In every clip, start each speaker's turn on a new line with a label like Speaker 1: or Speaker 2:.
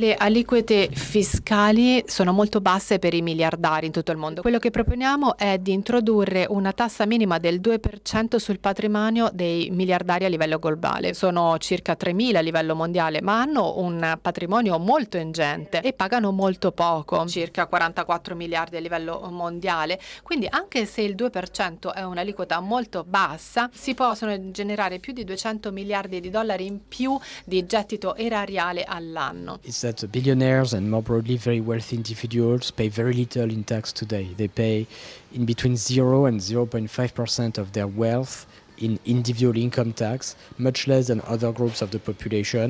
Speaker 1: Le aliquote fiscali sono molto basse per i miliardari in tutto il mondo. Quello che proponiamo è di introdurre una tassa minima del 2% sul patrimonio dei miliardari a livello globale. Sono circa 3.000 a livello mondiale, ma hanno un patrimonio molto ingente e pagano molto poco, circa 44 miliardi a livello mondiale. Quindi anche se il 2% è un'aliquota molto bassa, si possono generare più di 200 miliardi di dollari in più di gettito erariale all'anno.
Speaker 2: that the billionaires and more broadly very wealthy individuals pay very little in tax today. They pay in between 0 and 0.5% of their wealth in individual income tax, much less than other groups of the population.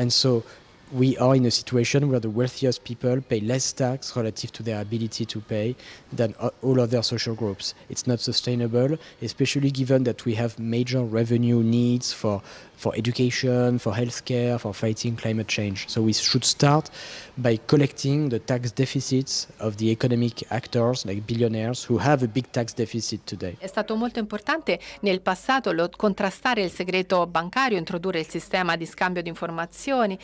Speaker 2: And so we are in a situation where the wealthiest people pay less tax relative to their ability to pay than all other social groups. It's not sustainable, especially given that we have major revenue needs for, for education, for healthcare, for fighting climate change. So we should start by collecting the tax deficits of the economic actors, like billionaires, who have a big tax deficit today. È
Speaker 1: stato molto importante nel passato lo, contrastare il segreto bancario, introdurre il sistema di scambio di informazioni,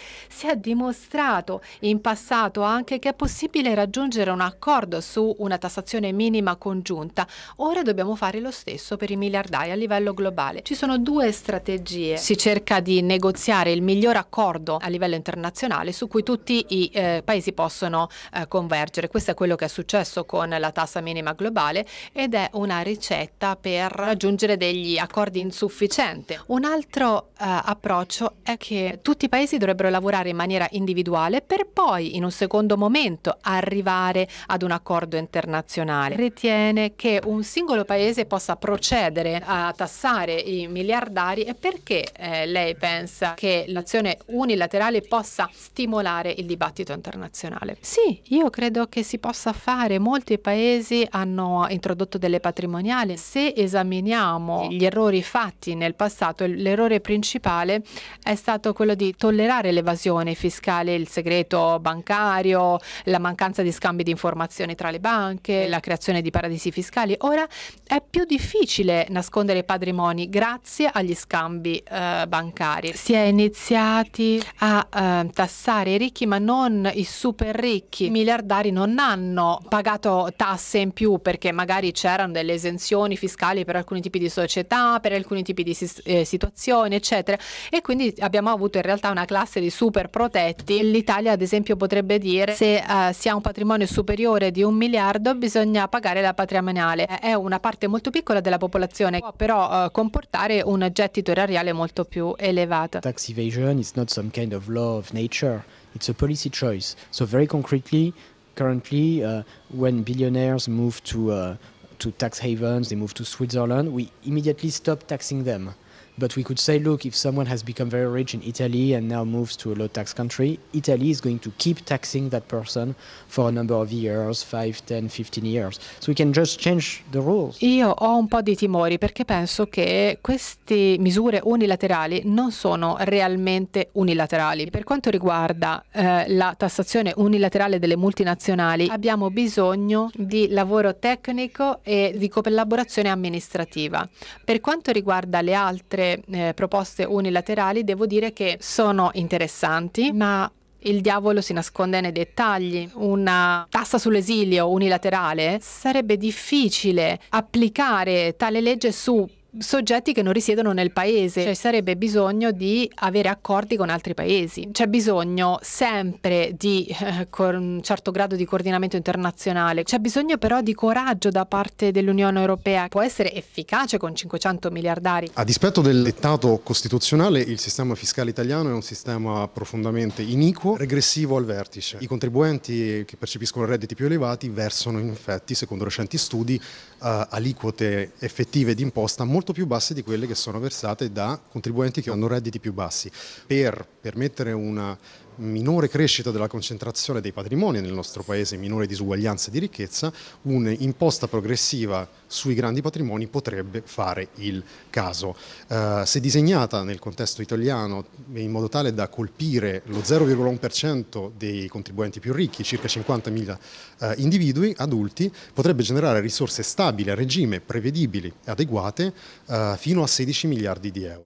Speaker 1: dimostrato in passato anche che è possibile raggiungere un accordo su una tassazione minima congiunta. Ora dobbiamo fare lo stesso per i miliardari a livello globale. Ci sono due strategie. Si cerca di negoziare il miglior accordo a livello internazionale su cui tutti i eh, paesi possono eh, convergere. Questo è quello che è successo con la tassa minima globale ed è una ricetta per raggiungere degli accordi insufficienti. Un altro eh, approccio è che tutti i paesi dovrebbero lavorare in maniera maniera individuale per poi in un secondo momento arrivare ad un accordo internazionale. Ritiene che un singolo paese possa procedere a tassare i miliardari e perché eh, lei pensa che l'azione unilaterale possa stimolare il dibattito internazionale? Sì, io credo che si possa fare. Molti paesi hanno introdotto delle patrimoniali. Se esaminiamo gli errori fatti nel passato, l'errore principale è stato quello di tollerare l'evasione all'evasione fiscale il segreto bancario, la mancanza di scambi di informazioni tra le banche, la creazione di paradisi fiscali. Ora è più difficile nascondere i patrimoni grazie agli scambi eh, bancari. Si è iniziati a eh, tassare i ricchi ma non i super ricchi. I miliardari non hanno pagato tasse in più perché magari c'erano delle esenzioni fiscali per alcuni tipi di società, per alcuni tipi di eh, situazioni, eccetera. E quindi abbiamo avuto in realtà una classe di super pro protetti. L'Italia ad esempio potrebbe dire se eh, si ha un patrimonio superiore di un miliardo bisogna pagare la patrimoniale. È una parte molto piccola della popolazione, può però eh, comportare un gettito erariale molto più elevato.
Speaker 2: Tax evasion is not some kind of law of nature, it's a policy choice. So very concretely, currently uh, when billionaires move to, uh, to tax havens, they move to Switzerland, we immediately stop taxing them. But we could say, look, if someone has become very rich in Italy and now moves to a low tax country, Italy is going to keep taxing that person for a number of years, 5, 10, 15 years. So we can just change the rules.
Speaker 1: Io ho un po' di timori perché penso che queste misure unilaterali non sono realmente unilaterali. Per quanto riguarda eh, la tassazione unilaterale delle multinazionali, abbiamo bisogno di lavoro tecnico e di collaborazione amministrativa. Per quanto riguarda le altre queste eh, proposte unilaterali devo dire che sono interessanti, ma il diavolo si nasconde nei dettagli. Una tassa sull'esilio unilaterale sarebbe difficile applicare tale legge su soggetti che non risiedono nel paese, cioè sarebbe bisogno di avere accordi con altri paesi, c'è bisogno sempre di eh, un certo grado di coordinamento internazionale, c'è bisogno però di coraggio da parte dell'Unione Europea, può essere efficace con 500 miliardari.
Speaker 3: A dispetto del dettato costituzionale il sistema fiscale italiano è un sistema profondamente iniquo, regressivo al vertice, i contribuenti che percepiscono redditi più elevati versano in effetti, secondo recenti studi, eh, aliquote effettive di imposta molto molto più basse di quelle che sono versate da contribuenti che hanno redditi più bassi. Per permettere una minore crescita della concentrazione dei patrimoni nel nostro paese, minore disuguaglianza di ricchezza, un'imposta progressiva sui grandi patrimoni potrebbe fare il caso. Eh, se disegnata nel contesto italiano in modo tale da colpire lo 0,1% dei contribuenti più ricchi, circa 50.000 eh, individui adulti, potrebbe generare risorse stabili a regime, prevedibili e adeguate eh, fino a 16 miliardi di euro.